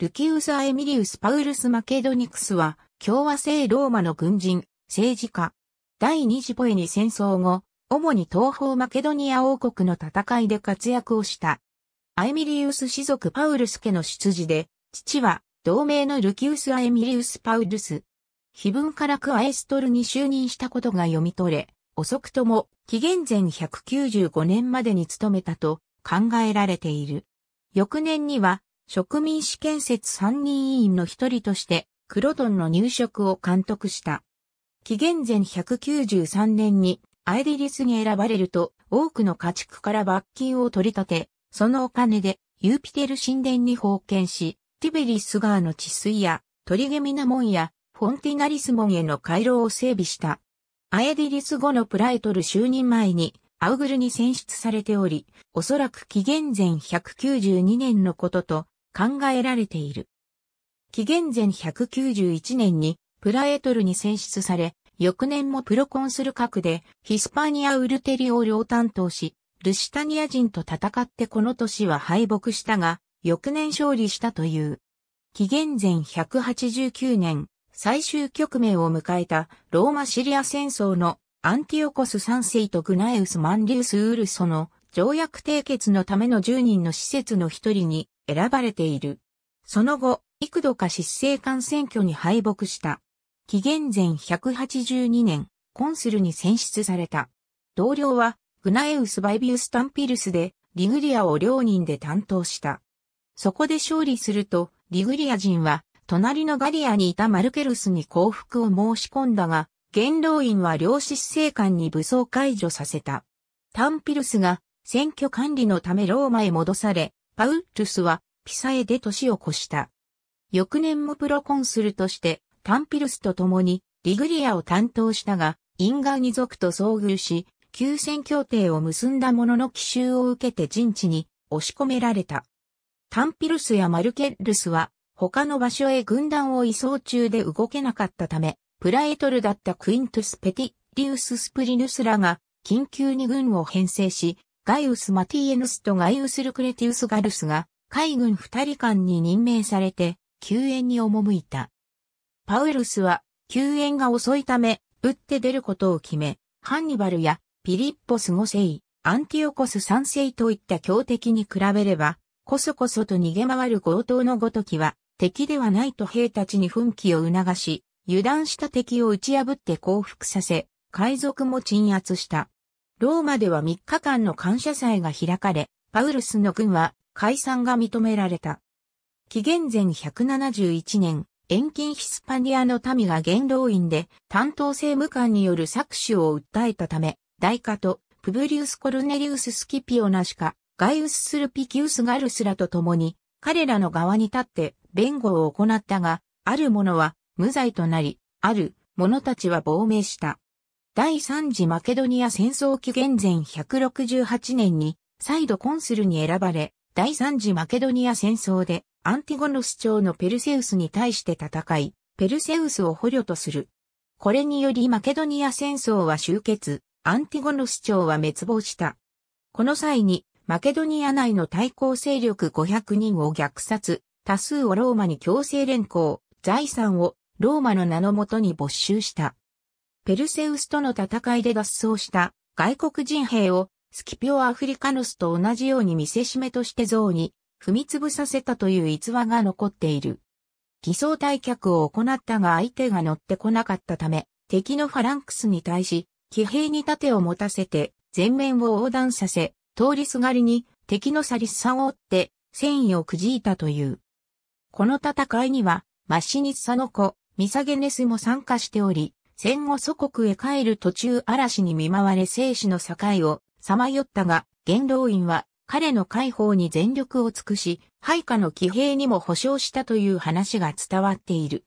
ルキウス・アエミリウス・パウルス・マケドニクスは、共和制ローマの軍人、政治家。第二次ポエニ戦争後、主に東方マケドニア王国の戦いで活躍をした。アエミリウス氏族パウルス家の出自で、父は同盟のルキウス・アエミリウス・パウルス。碑文からクアエストルに就任したことが読み取れ、遅くとも紀元前195年までに務めたと考えられている。翌年には植民試験説参委員の一人として、クロトンの入植を監督した。紀元前193年にアイィリスに選ばれると多くの家畜から罰金を取り立て、そのお金でユーピテル神殿に奉献し、ティベリス川の治水やトリゲミナ門やフォンティナリス門への回廊を整備した。アエディリス後のプライトル就任前にアウグルに選出されており、おそらく紀元前192年のことと考えられている。紀元前191年にプラエトルに選出され、翌年もプロコンスル核でヒスパニア・ウルテリオ領を担当し、ルシタニア人と戦ってこの年は敗北したが、翌年勝利したという。紀元前189年、最終局面を迎えたローマ・シリア戦争のアンティオコス3世とグナエウス・マンリウス・ウルソの条約締結のための10人の施設の一人に選ばれている。その後、幾度か失政官選挙に敗北した。紀元前182年、コンスルに選出された。同僚は、グナエウス・バイビウス・タンピルスで、リグリアを両人で担当した。そこで勝利すると、リグリア人は、隣のガリアにいたマルケルスに降伏を申し込んだが、元老院は両執政官に武装解除させた。タンピルスが選挙管理のためローマへ戻され、パウルスはピサエで年を越した。翌年もプロコンスルとして、タンピルスと共にリグリアを担当したが、インガーニ族と遭遇し、休戦協定を結んだものの奇襲を受けて陣地に押し込められた。タンピルスやマルケルスは他の場所へ軍団を移送中で動けなかったため、プラエトルだったクイントス・ペティリウス・スプリヌスらが緊急に軍を編成し、ガイウス・マティエヌスとガイウス・ルクレティウス・ガルスが海軍二人間に任命されて救援に赴いた。パウエルスは救援が遅いため打って出ることを決め、ハンニバルやピリッポス5世、アンティオコス3世といった強敵に比べれば、こそこそと逃げ回る強盗のごときは敵ではないと兵たちに奮起を促し、油断した敵を打ち破って降伏させ、海賊も鎮圧した。ローマでは3日間の感謝祭が開かれ、パウルスの軍は解散が認められた。紀元前171年、遠近ヒスパニアの民が元老院で担当政務官による搾取を訴えたため、大家とプブリウス・コルネリウス・スキピオナシカ、ガイウス・スルピキウス・ガルスらと共に、彼らの側に立って弁護を行ったが、ある者は無罪となり、ある者たちは亡命した。第三次マケドニア戦争紀元前168年に再度コンスルに選ばれ、第三次マケドニア戦争でアンティゴノス朝のペルセウスに対して戦い、ペルセウスを捕虜とする。これによりマケドニア戦争は終結、アンティゴノス朝は滅亡した。この際に、マケドニア内の対抗勢力500人を虐殺、多数をローマに強制連行、財産をローマの名のもとに没収した。ペルセウスとの戦いで脱走した外国人兵をスキピオ・アフリカヌスと同じように見せしめとして像に踏みつぶさせたという逸話が残っている。偽装退却を行ったが相手が乗ってこなかったため、敵のファランクスに対し、騎兵に盾を持たせて、前面を横断させ、通りすがりに敵のサリさんを追って、戦意をくじいたという。この戦いには、マシニッサの子、ミサゲネスも参加しており、戦後祖国へ帰る途中嵐に見舞われ生死の境をさまよったが、元老院は彼の解放に全力を尽くし、配下の騎兵にも保証したという話が伝わっている。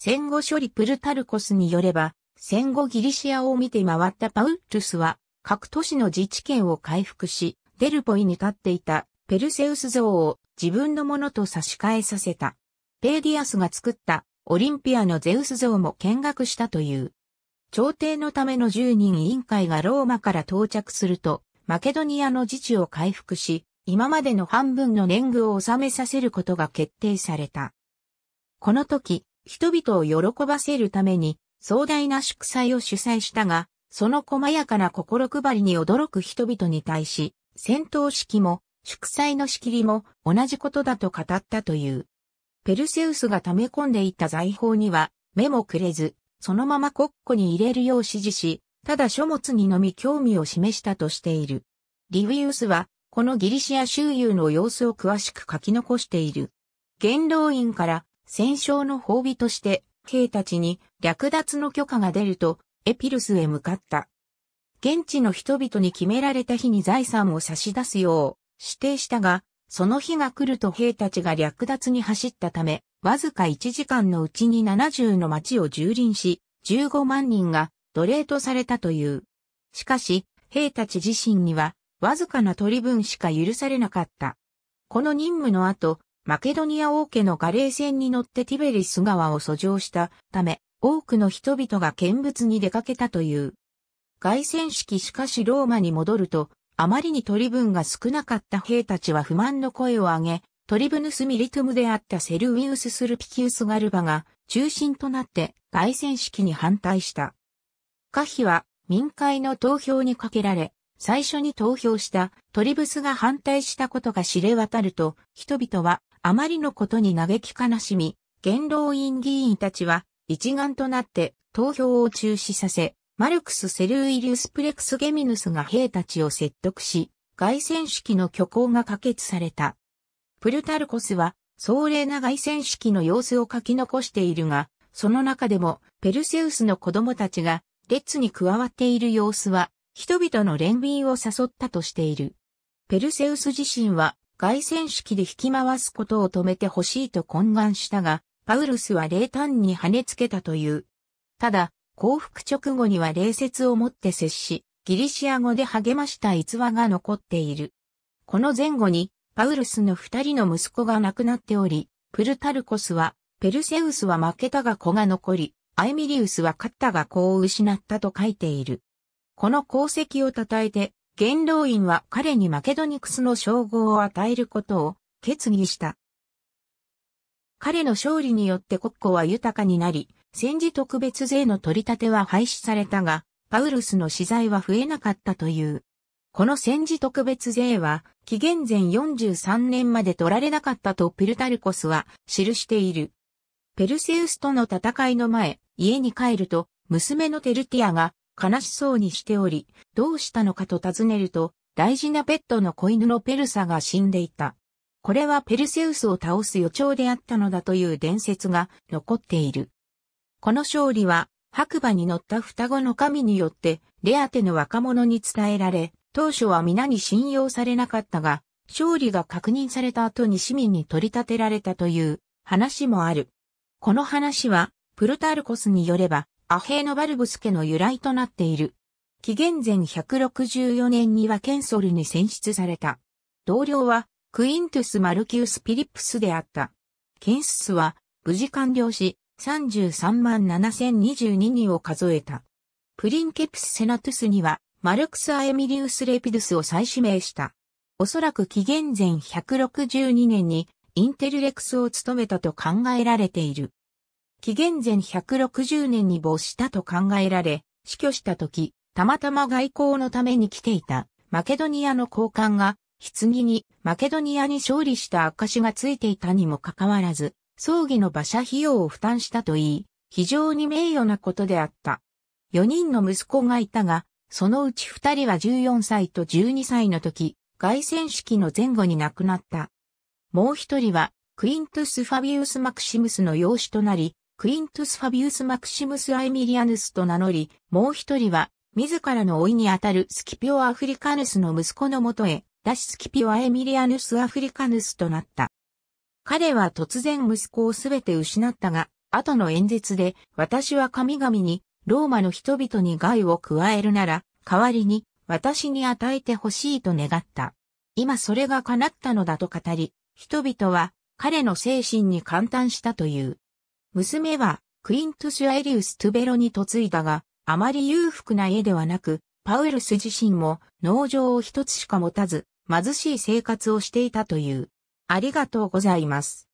戦後処理プルタルコスによれば、戦後ギリシアを見て回ったパウルスは、各都市の自治権を回復し、デルポイに立っていたペルセウス像を自分のものと差し替えさせた。ペーディアスが作ったオリンピアのゼウス像も見学したという。朝廷のための10人委員会がローマから到着すると、マケドニアの自治を回復し、今までの半分の年貢を納めさせることが決定された。この時、人々を喜ばせるために壮大な祝祭を主催したが、その細やかな心配りに驚く人々に対し、戦闘式も祝祭の仕切りも同じことだと語ったという。ペルセウスが溜め込んでいた財宝には目もくれず、そのまま国庫に入れるよう指示し、ただ書物にのみ興味を示したとしている。リウィウスは、このギリシア周遊の様子を詳しく書き残している。元老院から戦勝の褒美として、兵たちに略奪の許可が出ると、エピルスへ向かった。現地の人々に決められた日に財産を差し出すよう指定したが、その日が来ると兵たちが略奪に走ったため、わずか1時間のうちに70の町を蹂躙し、15万人が奴隷とされたという。しかし、兵たち自身には、わずかな取り分しか許されなかった。この任務の後、マケドニア王家のガレー船に乗ってティベリス川を遡上したため、多くの人々が見物に出かけたという。外戦式しかしローマに戻ると、あまりに取り分が少なかった兵たちは不満の声を上げ、トリブヌスミリトムであったセルウィウス・スルピキウス・ガルバが中心となって凱旋式に反対した。可否は民会の投票にかけられ、最初に投票したトリブスが反対したことが知れ渡ると、人々はあまりのことに嘆き悲しみ、元老院議員たちは一丸となって投票を中止させ、マルクス・セルーイリウス・プレクス・ゲミヌスが兵たちを説得し、外戦式の虚構が可決された。プルタルコスは、壮麗な外戦式の様子を書き残しているが、その中でも、ペルセウスの子供たちが、列に加わっている様子は、人々の憐憫を誘ったとしている。ペルセウス自身は、外戦式で引き回すことを止めてほしいと懇願したが、パウルスは冷淡に跳ねつけたという。ただ、降伏直後には礼節をもって接し、ギリシア語で励ました逸話が残っている。この前後に、パウルスの二人の息子が亡くなっており、プルタルコスは、ペルセウスは負けたが子が残り、アイミリウスは勝ったが子を失ったと書いている。この功績を称えて、元老院は彼にマケドニクスの称号を与えることを決議した。彼の勝利によって国庫は豊かになり、戦時特別税の取り立ては廃止されたが、パウルスの資材は増えなかったという。この戦時特別税は、紀元前43年まで取られなかったとピルタルコスは記している。ペルセウスとの戦いの前、家に帰ると、娘のテルティアが悲しそうにしており、どうしたのかと尋ねると、大事なペットの子犬のペルサが死んでいた。これはペルセウスを倒す予兆であったのだという伝説が残っている。この勝利は、白馬に乗った双子の神によって、レアテの若者に伝えられ、当初は皆に信用されなかったが、勝利が確認された後に市民に取り立てられたという話もある。この話は、プルタルコスによれば、アヘーのバルブス家の由来となっている。紀元前164年にはケンソルに選出された。同僚は、クイントゥス・マルキウス・ピリップスであった。ケンススは、無事完了し、33万7022人を数えた。プリンケプス・セナトゥスには、マルクス・アエミリウス・レピドゥスを再指名した。おそらく紀元前162年に、インテルレクスを務めたと考えられている。紀元前160年に没したと考えられ、死去した時、たまたま外交のために来ていた、マケドニアの高官が、棺にマケドニアに勝利した証がついていたにもかかわらず、葬儀の馬車費用を負担したといい、非常に名誉なことであった。4人の息子がいたが、そのうち2人は14歳と12歳の時、外戦式の前後に亡くなった。もう一人は、クイントゥス・ファビウス・マクシムスの養子となり、クイントゥス・ファビウス・マクシムス・アエミリアヌスと名乗り、もう一人は、自らの老いにあたるスキピオ・アフリカヌスの息子のもとへ、ダシスキピオ・アエミリアヌス・アフリカヌスとなった。彼は突然息子をすべて失ったが、後の演説で、私は神々に、ローマの人々に害を加えるなら、代わりに、私に与えてほしいと願った。今それが叶ったのだと語り、人々は彼の精神に感嘆したという。娘はクイントシュアエリウス・トゥベロに嫁いだが、あまり裕福な家ではなく、パウエルス自身も農場を一つしか持たず、貧しい生活をしていたという。ありがとうございます。